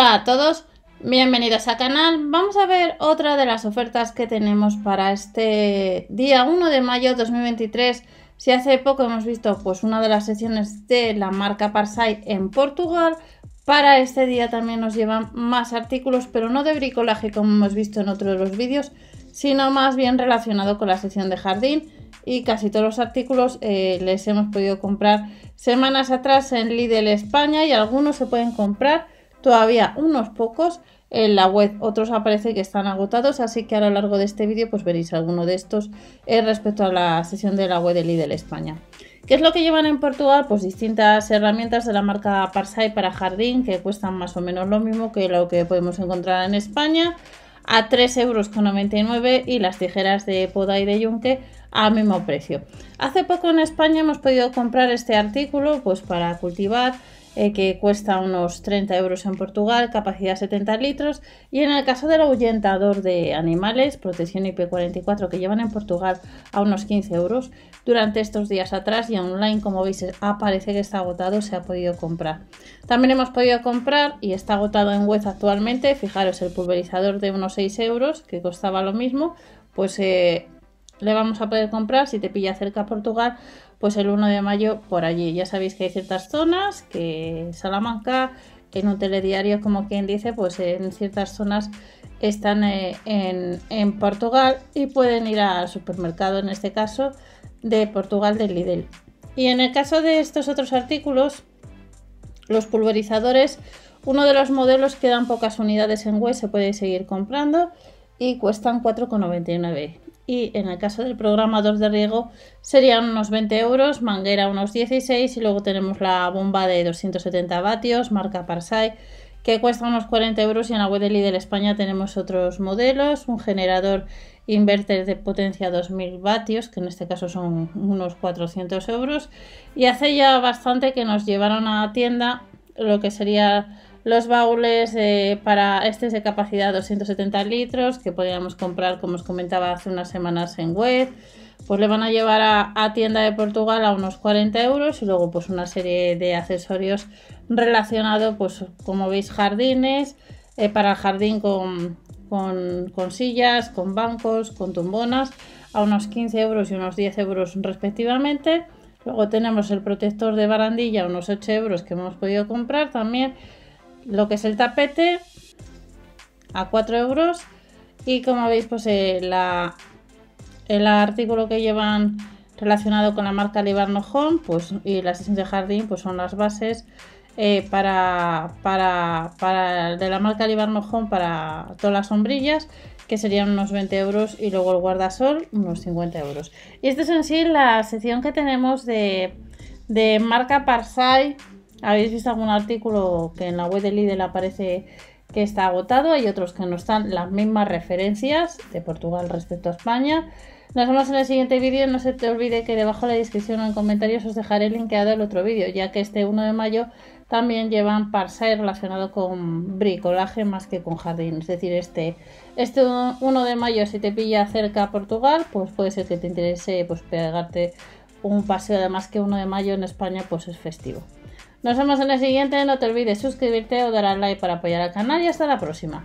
Hola a todos, bienvenidos al canal. Vamos a ver otra de las ofertas que tenemos para este día 1 de mayo 2023. Si hace poco hemos visto pues una de las sesiones de la marca Parsai en Portugal, para este día también nos llevan más artículos, pero no de bricolaje como hemos visto en otro de los vídeos, sino más bien relacionado con la sesión de jardín y casi todos los artículos eh, les hemos podido comprar semanas atrás en Lidl España y algunos se pueden comprar todavía unos pocos. En la web otros aparece que están agotados, así que a lo largo de este vídeo pues veréis alguno de estos eh, respecto a la sesión de la web de Lidl España. ¿Qué es lo que llevan en Portugal? Pues distintas herramientas de la marca Parsai para jardín que cuestan más o menos lo mismo que lo que podemos encontrar en España a 3,99 euros y las tijeras de poda y de yunque a mismo precio. Hace poco en España hemos podido comprar este artículo pues para cultivar eh, que cuesta unos 30 euros en Portugal, capacidad 70 litros. Y en el caso del ahuyentador de animales, protección IP44, que llevan en Portugal a unos 15 euros, durante estos días atrás y online, como veis, aparece ah, que está agotado, se ha podido comprar. También hemos podido comprar y está agotado en web actualmente, fijaros, el pulverizador de unos 6 euros, que costaba lo mismo, pues... Eh, le vamos a poder comprar si te pilla cerca Portugal pues el 1 de mayo por allí. Ya sabéis que hay ciertas zonas que Salamanca, en un telediario, como quien dice, pues en ciertas zonas están eh, en, Portugal y pueden ir al supermercado, en este caso, de Portugal del Lidl. Y en el caso de estos otros artículos, los pulverizadores, uno de los modelos que dan pocas unidades en web, se puede seguir comprando y cuestan 4,99 y en el caso del programa 2 de riego serían unos 20 euros, manguera unos 16 y luego tenemos la bomba de 270 vatios marca Parsai que cuesta unos 40 euros y en la web de España tenemos otros modelos, un generador inverter de potencia 2000 vatios, que en este caso son unos 400 euros, y hace ya bastante que nos llevaron a la tienda lo que sería los baúles eh, para este es de capacidad 270 litros que podríamos comprar, como os comentaba hace unas semanas en web. Pues le van a llevar a, tienda de Portugal a unos 40 euros y luego pues una serie de accesorios relacionados, pues como veis, jardines, eh, para el jardín con, con, sillas, con bancos, con tumbonas, a unos 15 euros y unos 10 euros respectivamente. Luego tenemos el protector de barandilla, unos 8 euros que hemos podido comprar también lo que es el tapete a 4 euros y como veis pues el, eh, la, el artículo que llevan relacionado con la marca Libarno Home pues, y las sesión de jardín pues son las bases eh, para, para, de la marca Libarno Home para todas las sombrillas que serían unos 20 euros y luego el guardasol unos 50 euros y esta es en sí la sección que tenemos de, de marca Parsai habéis visto algún artículo que en la web de Lidl aparece que está agotado, hay otros que no están las mismas referencias de Portugal respecto a España. Nos vemos en el siguiente vídeo. No se te olvide que debajo de la descripción o en comentarios os dejaré linkeado el otro vídeo, ya que este 1 de mayo también llevan parsai relacionado con bricolaje más que con jardín. Es decir, este, este 1 de mayo, si te pilla cerca a Portugal, pues puede ser que te interese pues, pegarte un paseo. Además, que 1 de mayo en España pues es festivo. Nos vemos en el siguiente, no te olvides suscribirte o dar al like para apoyar al canal y hasta la próxima.